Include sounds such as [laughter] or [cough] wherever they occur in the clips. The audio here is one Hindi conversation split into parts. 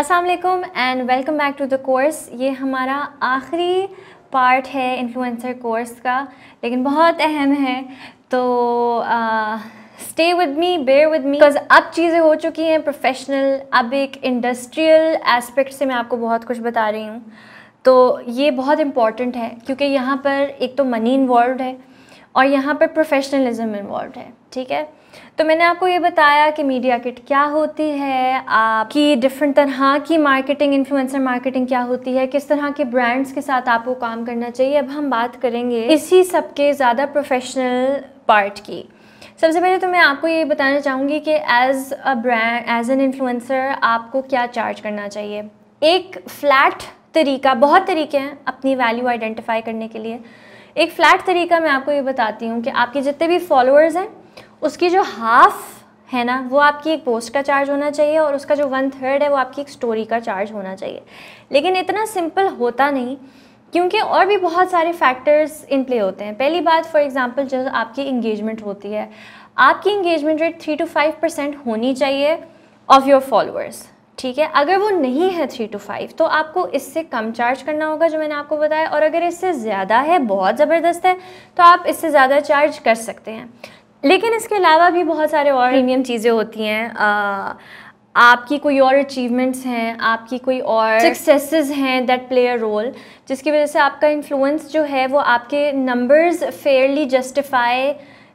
अस्सलाम and welcome back to the course ये हमारा आखिरी पार्ट है इन्फ्लुएंसर कोर्स का लेकिन बहुत अहम है तो stay with me bear with me because अब चीज़ें हो चुकी हैं प्रोफेशनल अब एक इंडस्ट्रियल एस्पेक्ट से मैं आपको बहुत कुछ बता रही हूँ तो ये बहुत इम्पॉर्टेंट है क्योंकि यहाँ पर एक तो मनी इन्वॉल्व है और यहाँ पर प्रोफेशनलिज्म इन्वॉल्व है ठीक है तो मैंने आपको ये बताया कि मीडिया किट क्या होती है आपकी डिफरेंट तरह की मार्केटिंग इन्फ्लुएंसर मार्केटिंग क्या होती है किस तरह के ब्रांड्स के साथ आपको काम करना चाहिए अब हम बात करेंगे इसी सब के ज़्यादा प्रोफेशनल पार्ट की सबसे पहले तो मैं आपको ये बताना चाहूँगी कि as a brand as an influencer आपको क्या चार्ज करना चाहिए एक फ़्लैट तरीका बहुत तरीके हैं अपनी वैल्यू आइडेंटिफाई करने के लिए एक फ़्लैट तरीका मैं आपको ये बताती हूँ कि आपके जितने भी फॉलोअर्स हैं उसकी जो हाफ़ है ना वो आपकी एक पोस्ट का चार्ज होना चाहिए और उसका जो वन थर्ड है वो आपकी एक स्टोरी का चार्ज होना चाहिए लेकिन इतना सिंपल होता नहीं क्योंकि और भी बहुत सारे फैक्टर्स इन प्ले होते हैं पहली बात फॉर एग्ज़ाम्पल जो आपकी इंगेजमेंट होती है आपकी engagement rate three two five percent होनी चाहिए ऑफ़ योर फॉलोअर्स ठीक है अगर वो नहीं है थ्री टू फाइव तो आपको इससे कम चार्ज करना होगा जो मैंने आपको बताया और अगर इससे ज़्यादा है बहुत ज़बरदस्त है तो आप इससे ज़्यादा चार्ज कर सकते हैं लेकिन इसके अलावा भी बहुत सारे और प्रीमियम चीज़ें होती हैं आपकी कोई और अचीवमेंट्स हैं आपकी कोई और सक्सेसेस हैं दैट प्ले अ रोल जिसकी वजह से आपका इन्फ्लुएंस जो है वो आपके नंबर्स फेयरली जस्टिफाई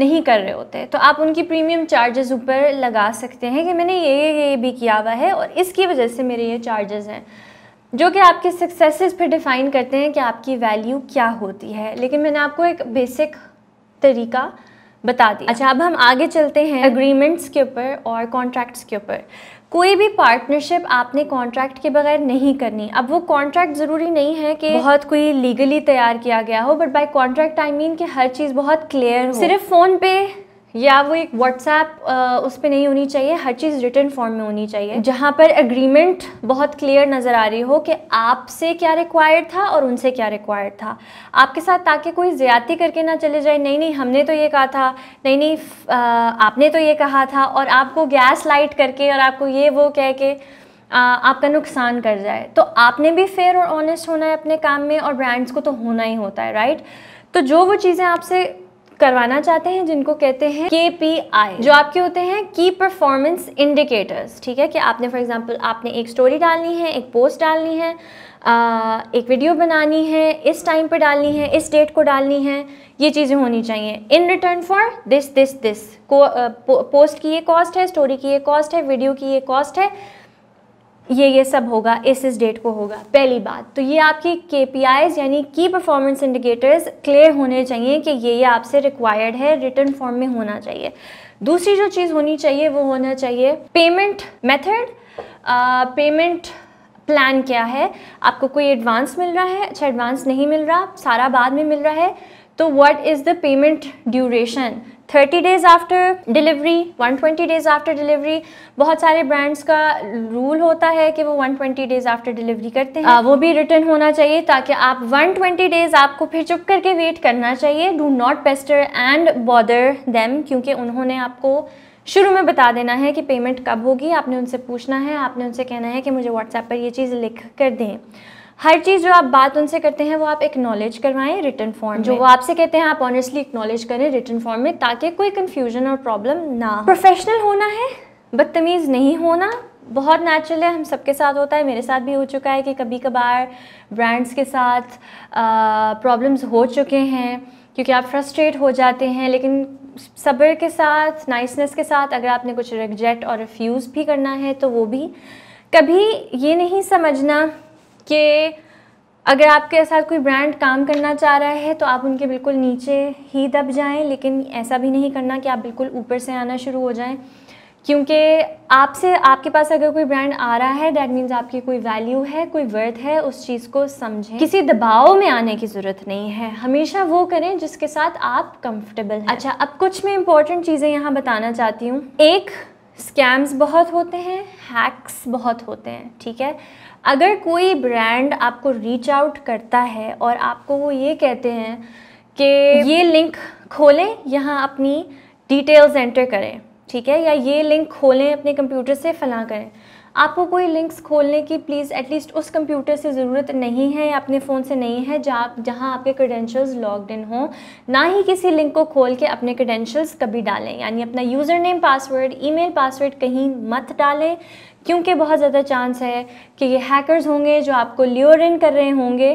नहीं कर रहे होते तो आप उनकी प्रीमियम चार्जेस ऊपर लगा सकते हैं कि मैंने ये ये भी किया हुआ है और इसकी वजह से मेरे ये चार्जेस हैं जो कि आपके सक्सेसेस पर डिफ़ाइन करते हैं कि आपकी वैल्यू क्या होती है लेकिन मैंने आपको एक बेसिक तरीका बता दिया अच्छा अब हम आगे चलते हैं अग्रीमेंट्स के ऊपर और कॉन्ट्रैक्ट्स के ऊपर कोई भी पार्टनरशिप आपने कॉन्ट्रैक्ट के बगैर नहीं करनी अब वो कॉन्ट्रैक्ट ज़रूरी नहीं है कि बहुत कोई लीगली तैयार किया गया हो but by contract I mean कि हर चीज़ बहुत क्लियर हो सिर्फ फ़ोन पे या वो एक व्हाट्सएप उस पर नहीं होनी चाहिए हर चीज़ रिटर्न फॉर्म में होनी चाहिए हम्म। जहाँ पर एग्रीमेंट बहुत क्लियर नज़र आ रही हो कि आपसे क्या रिक्वायर्ड था और उनसे क्या रिक्वायर्ड था आपके साथ ताकि कोई ज़्यादती करके ना चले जाए नहीं नहीं हमने तो ये कहा था नहीं नहीं आपने तो ये कहा था और आपको गैस लाइट करके और आपको ये वो कह के आपका नुकसान कर जाए तो आपने भी फेयर और ऑनेस्ट होना है अपने काम में और ब्रांड्स को तो होना ही होता है राइट तो जो वो चीज़ें आपसे करवाना चाहते हैं जिनको कहते हैं के जो आपके होते हैं की परफॉर्मेंस इंडिकेटर्स ठीक है कि आपने फॉर एग्जाम्पल आपने एक स्टोरी डालनी है एक पोस्ट डालनी है आ, एक वीडियो बनानी है इस टाइम पर डालनी है इस डेट को डालनी है ये चीज़ें होनी चाहिए in return for this this this को पोस्ट की ये कॉस्ट है स्टोरी की ये कॉस्ट है वीडियो की ये कॉस्ट है ये ये सब होगा इस इस डेट को होगा पहली बात तो ये आपकी के यानी की परफॉर्मेंस इंडिकेटर्स क्लियर होने चाहिए कि ये ये आपसे रिक्वायर्ड है रिटर्न फॉर्म में होना चाहिए दूसरी जो चीज़ होनी चाहिए वो होना चाहिए पेमेंट मेथड पेमेंट प्लान क्या है आपको कोई एडवांस मिल रहा है अच्छा एडवांस नहीं मिल रहा सारा बाद में मिल रहा है तो what is the payment duration 30 days after delivery 120 days after delivery बहुत सारे ब्रांड्स का रूल होता है कि वो 120 डेज आफ्टर डिलीवरी करते हैं आ, वो भी रिटर्न होना चाहिए ताकि आप 120 डेज आपको फिर चुप करके वेट करना चाहिए do not pester and bother them क्योंकि उन्होंने आपको शुरू में बता देना है कि पेमेंट कब होगी आपने उनसे पूछना है आपने उनसे कहना है कि मुझे व्हाट्सएप पर ये चीज़ लिख कर दें हर चीज़ जो आप बात उनसे करते हैं वो आप एक्नॉलेज करवाएं रिटर्न फॉर्म जो वो आपसे कहते हैं आप ऑनेस्टली एक्नॉलेज करें रिटर्न फॉर्म में ताकि कोई कन्फ्यूजन और प्रॉब्लम ना प्रोफेशनल होना है बदतमीज़ नहीं होना बहुत नेचुरल है हम सबके साथ होता है मेरे साथ भी हो चुका है कि कभी कभार ब्रांड्स के साथ प्रॉब्लम्स हो चुके हैं क्योंकि आप फ्रस्ट्रेट हो जाते हैं लेकिन सब्र के साथ नाइसनेस के साथ अगर आपने कुछ रिजेक्ट और रिफ्यूज़ भी करना है तो वो भी कभी ये नहीं समझना कि अगर आपके साथ कोई ब्रांड काम करना चाह रहा है तो आप उनके बिल्कुल नीचे ही दब जाएं लेकिन ऐसा भी नहीं करना कि आप बिल्कुल ऊपर से आना शुरू हो जाएं क्योंकि आपसे आपके पास अगर कोई ब्रांड आ रहा है डैट मीन्स आपकी कोई वैल्यू है कोई वर्थ है उस चीज़ को समझें किसी दबाव में आने की ज़रूरत नहीं है हमेशा वो करें जिसके साथ आप कंफर्टेबल हैं अच्छा अब कुछ मैं इंपॉर्टेंट चीज़ें यहाँ बताना चाहती हूँ एक स्कैम्स बहुत होते हैं हैक्स बहुत होते हैं ठीक है अगर कोई ब्रांड आपको रीच आउट करता है और आपको वो ये कहते हैं कि हम्म। ये लिंक खोलें यहाँ अपनी डिटेल्स एंटर करें ठीक है या ये लिंक खोलें अपने कंप्यूटर से फला करें आपको कोई लिंक्स खोलने की प्लीज़ एटलीस्ट उस कंप्यूटर से ज़रूरत नहीं है या अपने फ़ोन से नहीं है जहाँ जहाँ आपके क्रेडेंशियल्स लॉगड इन हों ना ही किसी लिंक को खोल के अपने क्रेडेंशियल्स कभी डालें यानी अपना user name password email password कहीं मत डालें क्योंकि बहुत ज़्यादा चांस है कि ये हैकर्स होंगे जो आपको ल्योर इन कर रहे होंगे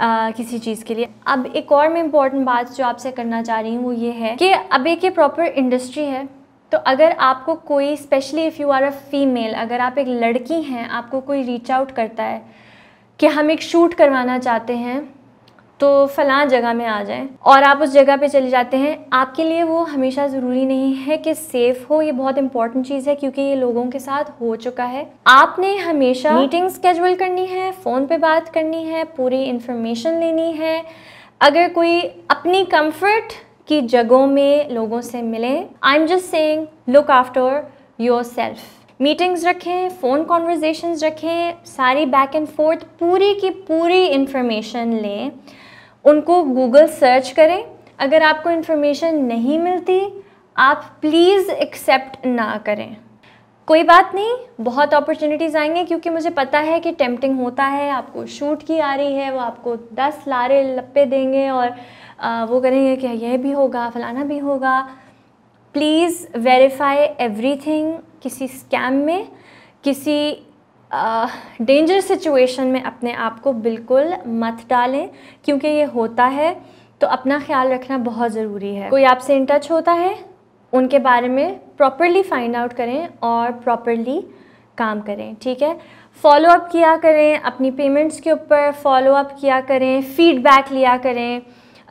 आ, किसी चीज़ के लिए अब एक और मैं इम्पॉर्टेंट बात जो आपसे करना चाह रही हूँ वो ये है कि अब एक ये प्रॉपर इंडस्ट्री है तो अगर आपको कोई specially if you are a female अगर आप एक लड़की हैं आपको कोई रीच आउट करता है कि हम एक शूट करवाना चाहते हैं तो फला जगह में आ जाएं और आप उस जगह पे चले जाते हैं आपके लिए वो हमेशा ज़रूरी नहीं है कि सेफ़ हो ये बहुत इंपॉर्टेंट चीज़ है क्योंकि ये लोगों के साथ हो चुका है आपने हमेशा मीटिंग हम्म। स्केजुअल करनी है फ़ोन पे बात करनी है पूरी इन्फॉर्मेशन लेनी है अगर कोई अपनी कंफर्ट की जगहों में लोगों से मिलें I am just saying look after yourself meetings रखें फ़ोन कॉन्वर्जेशन रखें सारी बैक एंड फोर्थ पूरी की पूरी इन्फॉर्मेशन लें उनको गूगल सर्च करें अगर आपको इन्फॉर्मेशन नहीं मिलती आप प्लीज़ एक्सेप्ट ना करें कोई बात नहीं बहुत अपॉर्चुनिटीज़ आएंगे क्योंकि मुझे पता है कि टेम्पटिंग होता है आपको शूट की आ रही है वो आपको दस लारे लप्पे देंगे और आ, वो करेंगे कि यह भी होगा फलाना भी होगा प्लीज़ वेरीफाई एवरीथिंग किसी स्कैम में किसी डेंजर uh, सिचुएशन में अपने आप को बिल्कुल मत डालें क्योंकि ये होता है तो अपना ख्याल रखना बहुत ज़रूरी है कोई आपसे इन टच होता है उनके बारे में प्रॉपरली फाइंड आउट करें और प्रॉपरली काम करें ठीक है फॉलो अप किया करें अपनी पेमेंट्स के ऊपर फॉलो अप किया करें फीडबैक लिया करें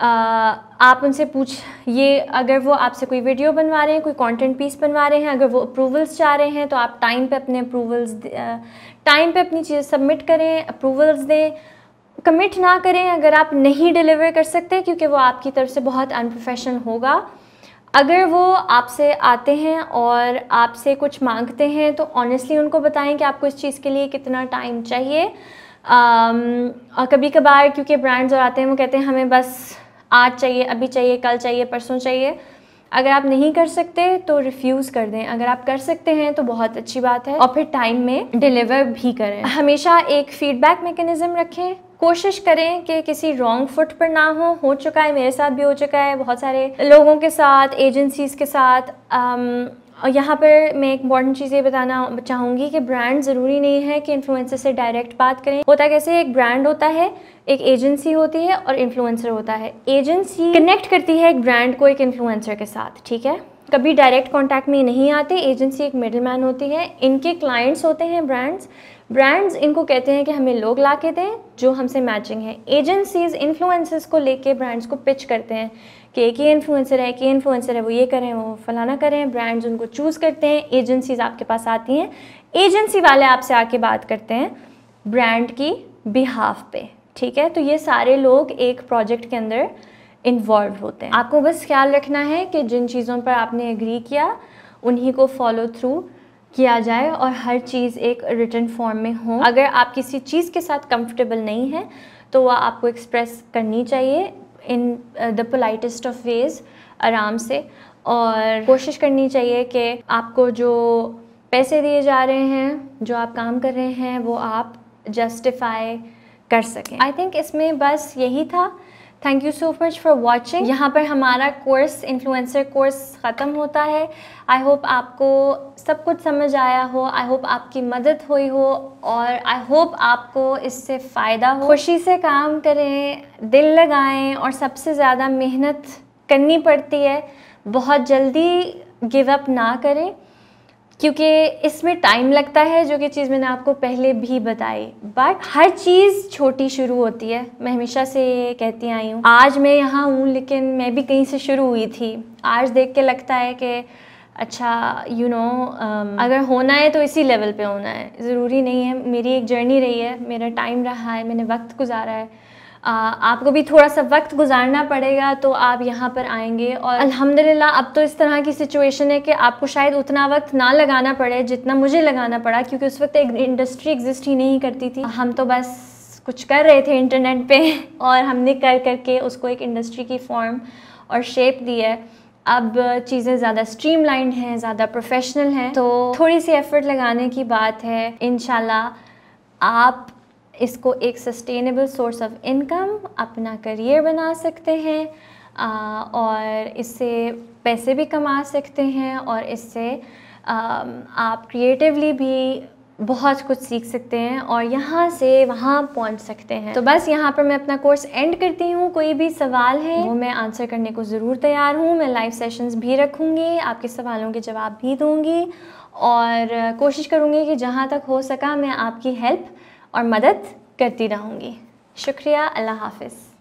आप उनसे पूछ ये अगर वो आपसे कोई वीडियो बनवा रहे हैं कोई कंटेंट पीस बनवा रहे हैं अगर वो अप्रूवल्स चाह रहे हैं तो आप टाइम पे अपने अप्रूवल्स टाइम पे अपनी चीज़ें सबमिट करें अप्रूवल्स दें कमिट ना करें अगर आप नहीं डिलीवर कर सकते क्योंकि वो आपकी तरफ से बहुत अनप्रोफेशनल होगा अगर वो आपसे आते हैं और आपसे कुछ मांगते हैं तो ऑनेस्टली उनको बताएं कि आपको इस चीज़ के लिए कितना टाइम चाहिए आम, और कभी कभार क्योंकि ब्रांड्स और आते हैं वो कहते हैं हमें बस आज चाहिए अभी चाहिए कल चाहिए परसों चाहिए अगर आप नहीं कर सकते तो रिफ्यूज़ कर दें अगर आप कर सकते हैं तो बहुत अच्छी बात है और फिर टाइम में डिलीवर भी करें हमेशा एक फीडबैक मेकनिज़म रखें कोशिश करें कि किसी रॉन्ग फुट पर ना हो हो चुका है मेरे साथ भी हो चुका है बहुत सारे लोगों के साथ एजेंसीज़ के साथ आम, um, और यहाँ पर मैं एक इंपॉर्टेंट चीज़ ये बताना चाहूँगी कि ब्रांड ज़रूरी नहीं है कि इन्फ्लुएंसर से डायरेक्ट बात करें होता कैसे एक ब्रांड होता है एक एजेंसी होती है और इन्फ्लुएंसर होता है एजेंसी कनेक्ट करती है एक ब्रांड को एक इन्फ्लुएंसर के साथ ठीक है कभी डायरेक्ट कॉन्टैक्ट में नहीं आते एजेंसी एक मिडल मैन होती है इनके क्लाइंट्स होते हैं ब्रांड्स ब्रांड्स इनको कहते हैं कि हमें लोग ला के दें जो हमसे मैचिंग है एजेंसीज इन्फ्लुएंसर्स को लेके ब्रांड्स को पिच करते हैं कि एक ये इन्फ्लुएंसर है एक ये इन्फ्लुएंसर है वो ये करें वो फलाना करें ब्रांड्स उनको चूज़ करते हैं एजेंसीज आपके पास आती हैं एजेंसी वाले आपसे आके बात करते हैं ब्रांड की बिहाफ पे ठीक है तो ये सारे लोग एक प्रोजेक्ट के अंदर इन्वॉल्व होते हैं आपको बस ख्याल रखना है कि जिन चीज़ों पर आपने एग्री किया उन्हीं को फॉलो थ्रू किया जाए और हर चीज़ एक रिटर्न फॉर्म में हो अगर आप किसी चीज़ के साथ कंफर्टेबल नहीं हैं तो वह आपको एक्सप्रेस करनी चाहिए in the politest of ways आराम से और कोशिश करनी चाहिए कि आपको जो पैसे दिए जा रहे हैं जो आप काम कर रहे हैं वो आप जस्टिफाई कर सकें आई थिंक इसमें बस यही था thank you so much for watching यहाँ पर हमारा कोर्स इन्फ्लुएंसर कोर्स ख़त्म होता है आई होप आपको सब कुछ समझ आया हो आई होप आपकी मदद हुई हो और आई होप आपको इससे फ़ायदा हो खुशी से काम करें दिल लगाएं और सबसे ज़्यादा मेहनत करनी पड़ती है बहुत जल्दी गिव अप ना करें क्योंकि इसमें टाइम लगता है जो कि चीज़ मैंने आपको पहले भी बताई बट हर चीज़ छोटी शुरू होती है मैं हमेशा से कहती आई हूँ आज मैं यहाँ हूँ लेकिन मैं भी कहीं से शुरू हुई थी आज देख के लगता है कि अच्छा you you know know, um, अगर होना है तो इसी लेवल पे होना है ज़रूरी नहीं है मेरी एक जर्नी रही है मेरा टाइम रहा है मैंने वक्त गुजारा है आपको भी थोड़ा सा वक्त गुजारना पड़ेगा तो आप यहाँ पर आएंगे और अल्हम्दुलिल्लाह अब तो इस तरह की सिचुएशन है कि आपको शायद उतना वक्त ना लगाना पड़े जितना मुझे लगाना पड़ा क्योंकि उस वक्त एक इंडस्ट्री एग्जिस्ट ही नहीं करती थी हम तो बस कुछ कर रहे थे इंटरनेट पे [laughs] और हमने कर करके उसको एक इंडस्ट्री की फॉर्म और शेप दी है अब चीज़ें ज़्यादा स्ट्रीम लाइन हैं ज़्यादा प्रोफेशनल हैं तो थोड़ी सी एफ़र्ट लगाने की बात है इन आप इसको एक सस्टेनेबल सोर्स ऑफ इनकम अपना करियर बना सकते हैं आ, और इससे पैसे भी कमा सकते हैं और इससे आ, आप क्रिएटिवली भी बहुत कुछ सीख सकते हैं और यहाँ से वहाँ पहुँच सकते हैं तो बस यहाँ पर मैं अपना कोर्स एंड करती हूँ कोई भी सवाल है वो मैं आंसर करने को ज़रूर तैयार हूँ मैं लाइव सेशंस भी रखूँगी आपके सवालों के जवाब भी दूँगी और कोशिश करूँगी कि जहाँ तक हो सका मैं आपकी हेल्प और मदद करती रहूँगी शुक्रिया अल्लाह हाफिज़